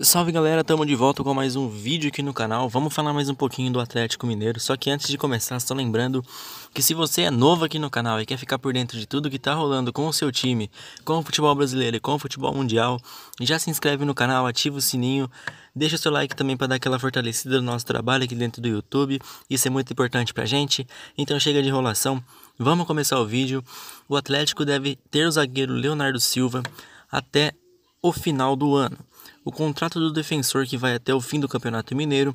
Salve galera, tamo de volta com mais um vídeo aqui no canal. Vamos falar mais um pouquinho do Atlético Mineiro. Só que antes de começar, só lembrando que se você é novo aqui no canal e quer ficar por dentro de tudo que tá rolando com o seu time, com o futebol brasileiro e com o futebol mundial, já se inscreve no canal, ativa o sininho, deixa o seu like também para dar aquela fortalecida no nosso trabalho aqui dentro do YouTube. Isso é muito importante pra gente. Então chega de enrolação, vamos começar o vídeo. O Atlético deve ter o zagueiro Leonardo Silva até o final do ano o contrato do defensor que vai até o fim do Campeonato Mineiro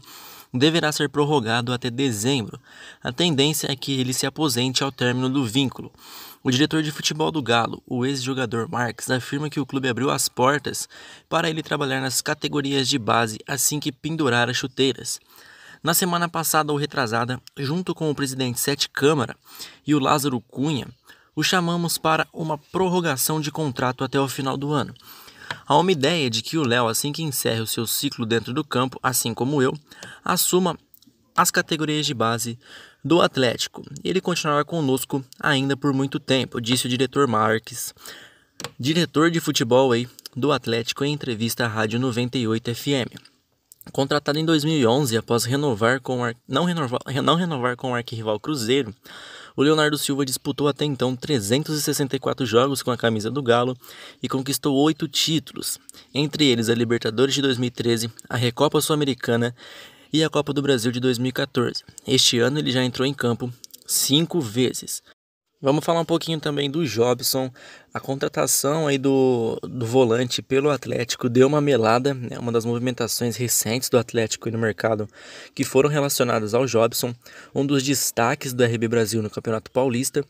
deverá ser prorrogado até dezembro. A tendência é que ele se aposente ao término do vínculo. O diretor de futebol do Galo, o ex-jogador Marques, afirma que o clube abriu as portas para ele trabalhar nas categorias de base assim que pendurar as chuteiras. Na semana passada ou retrasada, junto com o presidente Sete Câmara e o Lázaro Cunha, o chamamos para uma prorrogação de contrato até o final do ano. Há uma ideia de que o Léo, assim que encerre o seu ciclo dentro do campo, assim como eu, assuma as categorias de base do Atlético. Ele continuará conosco ainda por muito tempo, disse o diretor Marques, diretor de futebol aí do Atlético em entrevista à Rádio 98 FM. Contratado em 2011, após renovar com ar... não, renovar... não renovar com o arquirrival Cruzeiro, o Leonardo Silva disputou até então 364 jogos com a camisa do Galo e conquistou oito títulos, entre eles a Libertadores de 2013, a Recopa Sul-Americana e a Copa do Brasil de 2014. Este ano ele já entrou em campo cinco vezes. Vamos falar um pouquinho também do Jobson, a contratação aí do, do volante pelo Atlético deu uma melada, né? uma das movimentações recentes do Atlético no mercado que foram relacionadas ao Jobson, um dos destaques do RB Brasil no Campeonato Paulista.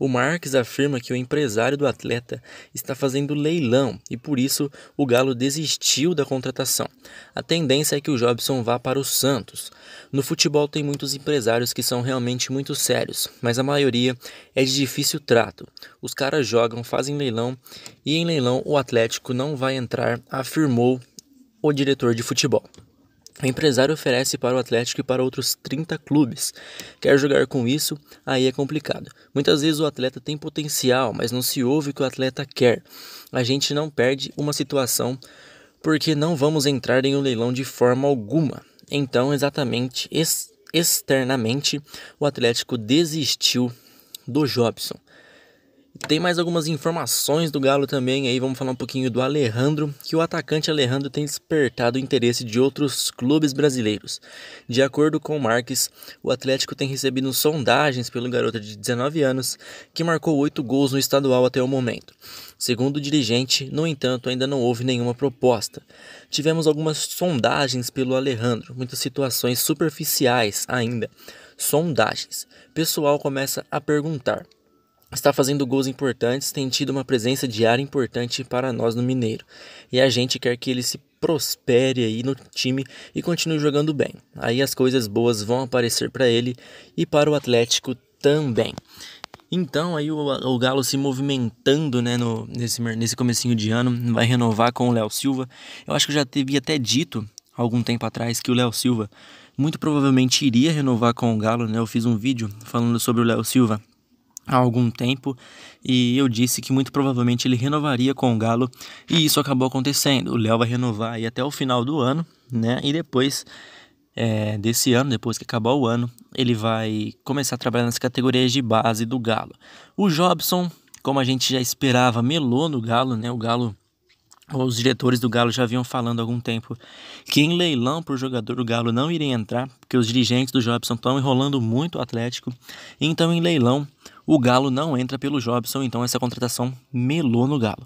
O Marques afirma que o empresário do atleta está fazendo leilão e por isso o Galo desistiu da contratação. A tendência é que o Jobson vá para o Santos. No futebol tem muitos empresários que são realmente muito sérios, mas a maioria é de difícil trato. Os caras jogam, fazem em leilão e em leilão o Atlético não vai entrar, afirmou o diretor de futebol. O empresário oferece para o Atlético e para outros 30 clubes. Quer jogar com isso? Aí é complicado. Muitas vezes o atleta tem potencial, mas não se ouve o que o atleta quer. A gente não perde uma situação porque não vamos entrar em um leilão de forma alguma. Então, exatamente externamente, o Atlético desistiu do Jobson. Tem mais algumas informações do Galo também, aí vamos falar um pouquinho do Alejandro, que o atacante Alejandro tem despertado o interesse de outros clubes brasileiros. De acordo com Marques, o Atlético tem recebido sondagens pelo garoto de 19 anos, que marcou 8 gols no estadual até o momento. Segundo o dirigente, no entanto, ainda não houve nenhuma proposta. Tivemos algumas sondagens pelo Alejandro, muitas situações superficiais ainda. Sondagens. Pessoal começa a perguntar está fazendo gols importantes, tem tido uma presença diária importante para nós no Mineiro. E a gente quer que ele se prospere aí no time e continue jogando bem. Aí as coisas boas vão aparecer para ele e para o Atlético também. Então aí o, o Galo se movimentando né, no, nesse, nesse comecinho de ano, vai renovar com o Léo Silva. Eu acho que eu já teve até dito algum tempo atrás que o Léo Silva muito provavelmente iria renovar com o Galo, né? Eu fiz um vídeo falando sobre o Léo Silva há algum tempo e eu disse que muito provavelmente ele renovaria com o Galo e isso acabou acontecendo. O Léo vai renovar aí até o final do ano, né? E depois é, desse ano, depois que acabar o ano, ele vai começar a trabalhar nas categorias de base do Galo. O Jobson, como a gente já esperava, melou no Galo, né? O Galo os diretores do Galo já vinham falando há algum tempo que em leilão para o jogador do Galo não iria entrar, porque os dirigentes do Jobson estão enrolando muito o Atlético. Então, em leilão, o Galo não entra pelo Jobson, então essa contratação melou no Galo.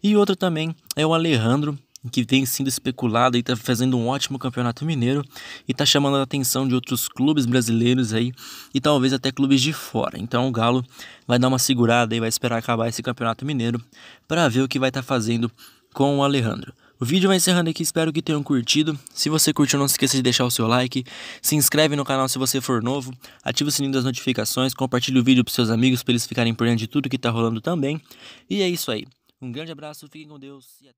E outro também é o Alejandro, que tem sido especulado e está fazendo um ótimo campeonato mineiro e está chamando a atenção de outros clubes brasileiros aí e talvez até clubes de fora. Então o Galo vai dar uma segurada e vai esperar acabar esse campeonato mineiro para ver o que vai estar tá fazendo com o Alejandro. O vídeo vai encerrando aqui, espero que tenham curtido. Se você curtiu, não se esqueça de deixar o seu like, se inscreve no canal se você for novo, ativa o sininho das notificações, Compartilhe o vídeo para seus amigos para eles ficarem por dentro de tudo que está rolando também. E é isso aí. Um grande abraço, fiquem com Deus e até